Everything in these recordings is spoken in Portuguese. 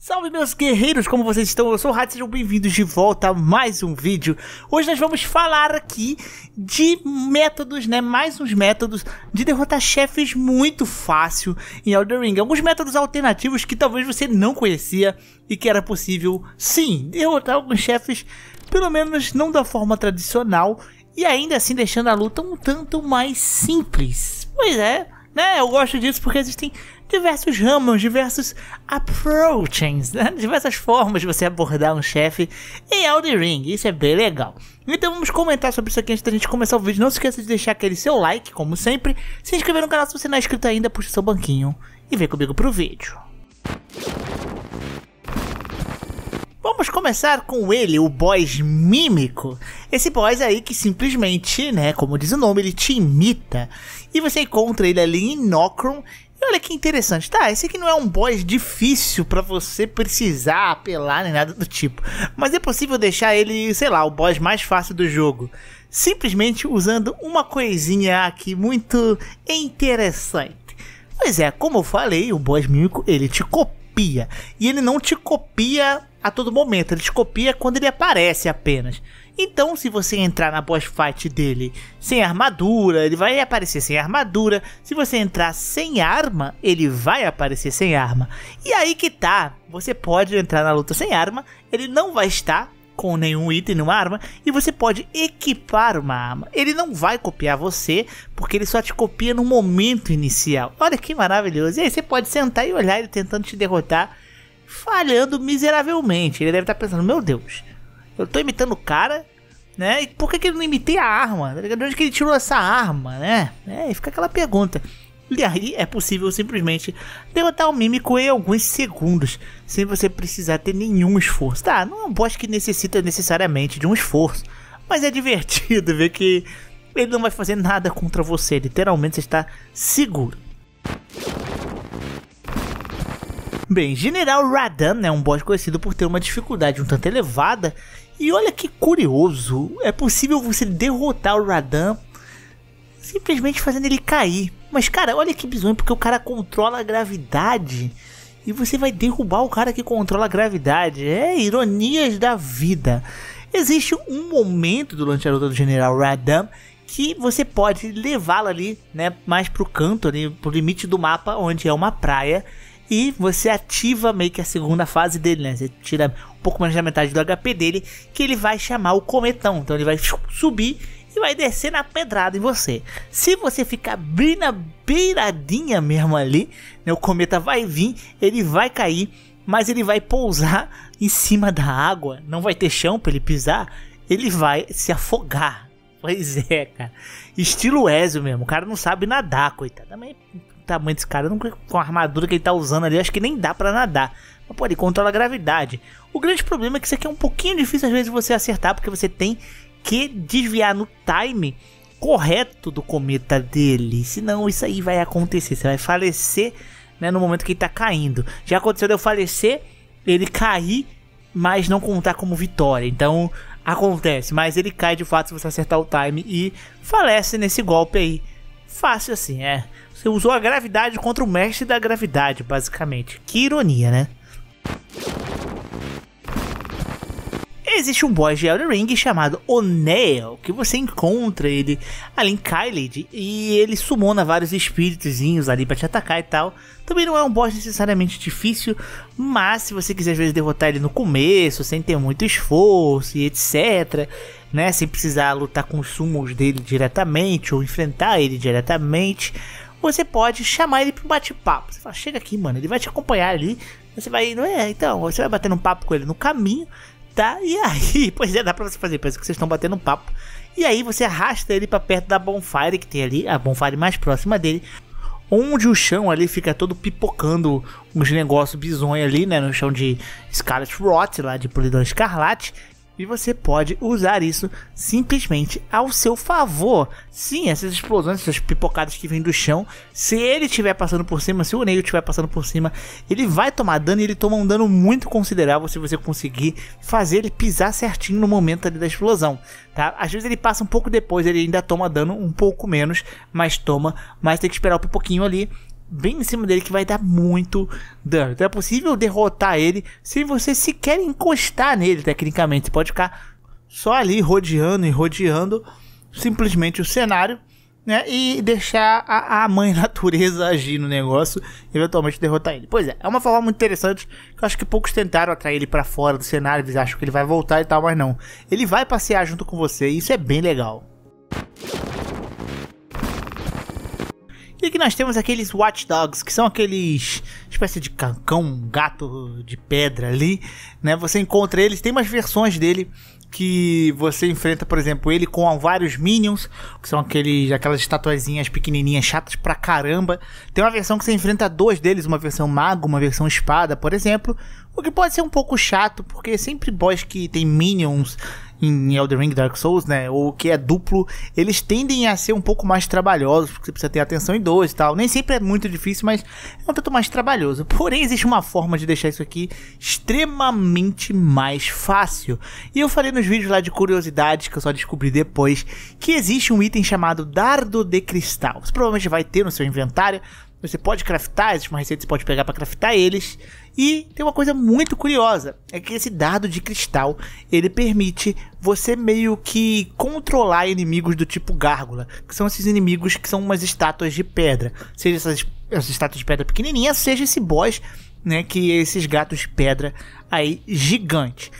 Salve meus guerreiros, como vocês estão? Eu sou o Hat, sejam bem-vindos de volta a mais um vídeo. Hoje nós vamos falar aqui de métodos, né? Mais uns métodos de derrotar chefes muito fácil em Elden Ring. Alguns métodos alternativos que talvez você não conhecia e que era possível, sim, derrotar alguns chefes, pelo menos não da forma tradicional e ainda assim deixando a luta um tanto mais simples. Pois é, né? Eu gosto disso porque existem diversos ramos, diversos approaches, né? diversas formas de você abordar um chefe em Elden Ring. Isso é bem legal. Então vamos comentar sobre isso aqui antes da gente começar o vídeo. Não se esqueça de deixar aquele seu like, como sempre. Se inscrever no canal se você não é inscrito ainda, puxa seu banquinho e vem comigo pro vídeo. Vamos começar com ele, o boss mímico. Esse boss aí que simplesmente, né, como diz o nome, ele te imita. E você encontra ele ali em Nocron, e olha que interessante, tá? Esse aqui não é um boss difícil para você precisar apelar nem nada do tipo, mas é possível deixar ele, sei lá, o boss mais fácil do jogo, simplesmente usando uma coisinha aqui muito interessante. Pois é, como eu falei, o boss mímico ele te copia e ele não te copia a todo momento, ele te copia quando ele aparece apenas. Então, se você entrar na boss fight dele sem armadura, ele vai aparecer sem armadura. Se você entrar sem arma, ele vai aparecer sem arma. E aí que tá, você pode entrar na luta sem arma, ele não vai estar com nenhum item, nenhuma arma, e você pode equipar uma arma. Ele não vai copiar você, porque ele só te copia no momento inicial. Olha que maravilhoso. E aí você pode sentar e olhar ele tentando te derrotar, falhando miseravelmente. Ele deve estar pensando: meu Deus, eu tô imitando o cara, né? E por que, que ele não imitei a arma? Tá de onde que ele tirou essa arma, né? É, e fica aquela pergunta. E aí é possível simplesmente derrotar o mímico em alguns segundos, sem você precisar ter nenhum esforço. Tá, não é um boss que necessita necessariamente de um esforço, mas é divertido ver que ele não vai fazer nada contra você, literalmente você está seguro. Bem, General Radan é um boss conhecido por ter uma dificuldade um tanto elevada. E olha que curioso, é possível você derrotar o Radan simplesmente fazendo ele cair. Mas cara, olha que bizonho, porque o cara controla a gravidade e você vai derrubar o cara que controla a gravidade. É ironias da vida. Existe um momento durante a luta do General Radan que você pode levá-lo ali, né, mais pro canto ali, pro limite do mapa, onde é uma praia, e você ativa meio que a segunda fase dele, né? Você tira um pouco mais da metade do HP dele, que ele vai chamar o cometão. Então ele vai subir e vai descer na pedrada em você. Se você ficar bem na beiradinha mesmo ali, né? o cometa vai vir, ele vai cair, mas ele vai pousar em cima da água, não vai ter chão para ele pisar, ele vai se afogar. Pois é, cara. Estilo Ezio mesmo. O cara não sabe nadar, coitado. Também tamanho desse cara, com a armadura que ele tá usando ali, acho que nem dá para nadar. Mas, pô, ele controla a gravidade. O grande problema é que isso aqui é um pouquinho difícil às vezes você acertar, porque você tem que desviar no time correto do cometa dele. Senão isso aí vai acontecer, você vai falecer né, no momento que ele tá caindo. Já aconteceu de eu falecer, ele cair, mas não contar como vitória. Então acontece, mas ele cai de fato se você acertar o time e falece nesse golpe aí. Fácil assim, é. Você usou a gravidade contra o mestre da gravidade, basicamente. Que ironia, né? Existe um boss de Elden Ring chamado Onel, que você encontra ele ali em Kylid e ele sumona vários espíritozinhos ali para te atacar e tal. Também não é um boss necessariamente difícil, mas se você quiser às vezes derrotar ele no começo, sem ter muito esforço e etc, né, sem precisar lutar com os sumos dele diretamente ou enfrentar ele diretamente, você pode chamar ele para um bate-papo. Você fala, chega aqui, mano, ele vai te acompanhar ali. Você vai, não é? Então, você vai bater um papo com ele no caminho, tá? E aí, pois é, dá para você fazer, parece que vocês estão batendo um papo. E aí você arrasta ele para perto da bonfire que tem ali, a bonfire mais próxima dele, onde o chão ali fica todo pipocando uns negócios bizonhos ali, né? No chão de Scarlet Rot, lá de Polidão Escarlate. E você pode usar isso simplesmente ao seu favor. Sim, essas explosões, essas pipocadas que vêm do chão, se ele estiver passando por cima, se o Neil estiver passando por cima, ele vai tomar dano e ele toma um dano muito considerável se você conseguir fazer ele pisar certinho no momento ali da explosão. Tá? Às vezes ele passa um pouco depois, ele ainda toma dano um pouco menos, mas toma, mas tem que esperar um pouquinho ali bem em cima dele que vai dar muito dano. Então é possível derrotar ele sem você sequer encostar nele tecnicamente. Você pode ficar só ali rodeando e rodeando simplesmente o cenário. Né, e deixar a, a, mãe natureza agir no negócio e eventualmente derrotar ele. Pois é, é uma forma muito interessante que eu acho que poucos tentaram atrair ele para fora do cenário, eles acham que ele vai voltar e tal, mas não. Ele vai passear junto com você e isso é bem legal. E que nós temos aqueles watchdogs, que são aqueles espécie de cão gato de pedra ali, né? Você encontra eles, tem umas versões dele que você enfrenta, por exemplo, ele com vários minions, que são aqueles, aquelas estatuazinhas pequenininhas chatas pra caramba. Tem uma versão que você enfrenta dois deles, uma versão mago, uma versão espada, por exemplo, o que pode ser um pouco chato, porque é sempre boss que tem minions em Elden Ring Dark Souls, né? Ou que é duplo, eles tendem a ser um pouco mais trabalhosos, porque você precisa ter atenção em dois e tal. Nem sempre é muito difícil, mas é um tanto mais trabalhoso. Porém, existe uma forma de deixar isso aqui extremamente mais fácil. E eu falei nos vídeos lá de curiosidades, que eu só descobri depois, que existe um item chamado Dardo de Cristal. Você provavelmente vai ter no seu inventário, você pode craftar, existe uma receita você pode pegar para craftar eles. E tem uma coisa muito curiosa, é que esse dado de cristal, ele permite você meio que controlar inimigos do tipo gárgula, que são esses inimigos que são umas estátuas de pedra, seja essas, essas estátuas de pedra pequenininha, seja esse boss, né, que é esses gatos de pedra aí gigante.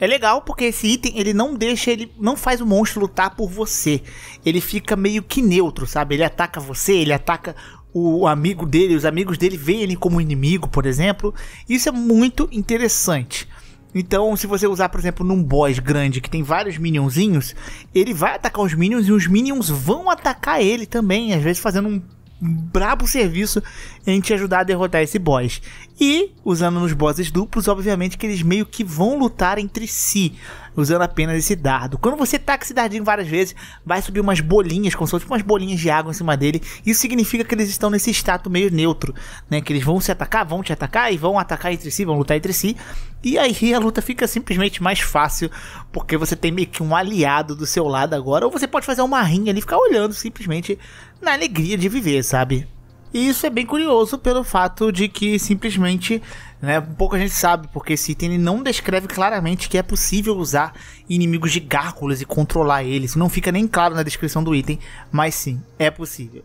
É legal porque esse item ele não deixa, ele não faz o monstro lutar por você. Ele fica meio que neutro, sabe? Ele ataca você, ele ataca o amigo dele, os amigos dele veem ele como inimigo, por exemplo. Isso é muito interessante. Então, se você usar, por exemplo, num boss grande que tem vários minionzinhos, ele vai atacar os minions e os minions vão atacar ele também, às vezes fazendo um brabo serviço em te ajudar a derrotar esse boss. E, usando nos bosses duplos, obviamente que eles meio que vão lutar entre si, usando apenas esse dardo. Quando você taca esse dardinho várias vezes, vai subir umas bolinhas, como se fossem umas bolinhas de água em cima dele. Isso significa que eles estão nesse status meio neutro, né? Que eles vão se atacar, vão te atacar e vão atacar entre si, vão lutar entre si. E aí a luta fica simplesmente mais fácil, porque você tem meio que um aliado do seu lado agora, ou você pode fazer uma rinha ali e ficar olhando simplesmente na alegria de viver, sabe? E isso é bem curioso pelo fato de que simplesmente, né, pouca gente sabe, porque esse item não descreve claramente que é possível usar inimigos de Gárgulas e controlar eles. Não fica nem claro na descrição do item, mas sim, é possível.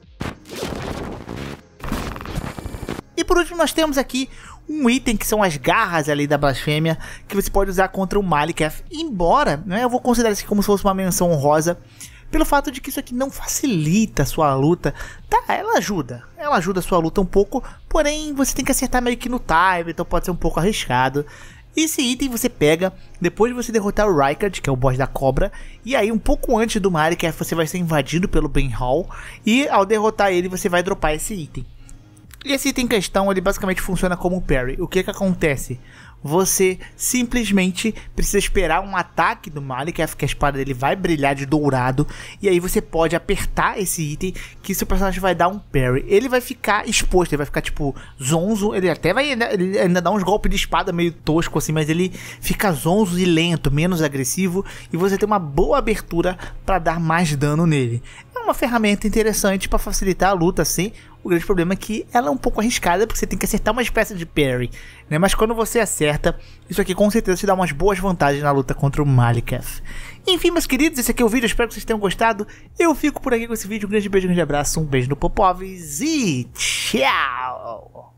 E por último nós temos aqui um item que são as garras ali da blasfêmia que você pode usar contra o Maliketh, embora, né, eu vou considerar isso como se fosse uma menção honrosa, pelo fato de que isso aqui não facilita a sua luta. Tá, ela ajuda. Ela ajuda a sua luta um pouco, porém você tem que acertar meio que no time, então pode ser um pouco arriscado. Esse item você pega depois de você derrotar o Rykard, que é o boss da cobra, e aí um pouco antes do Mario, que você vai ser invadido pelo Ben Hall, e ao derrotar ele você vai dropar esse item. E esse item em questão, ele basicamente funciona como um parry. O que que acontece? você simplesmente precisa esperar um ataque do Malekith, que a espada dele vai brilhar de dourado, e aí você pode apertar esse item que seu personagem vai dar um parry. Ele vai ficar exposto, ele vai ficar tipo zonzo, ele até vai ele ainda dá uns golpes de espada meio tosco assim, mas ele fica zonzo e lento, menos agressivo, e você tem uma boa abertura para dar mais dano nele uma ferramenta interessante para facilitar a luta, assim. O grande problema é que ela é um pouco arriscada, porque você tem que acertar uma espécie de parry, né? Mas quando você acerta, isso aqui com certeza te dá umas boas vantagens na luta contra o Malikath. Enfim, meus queridos, esse aqui é o vídeo, espero que vocês tenham gostado. Eu fico por aqui com esse vídeo, um grande beijo, um grande abraço, um beijo no Popovs e tchau!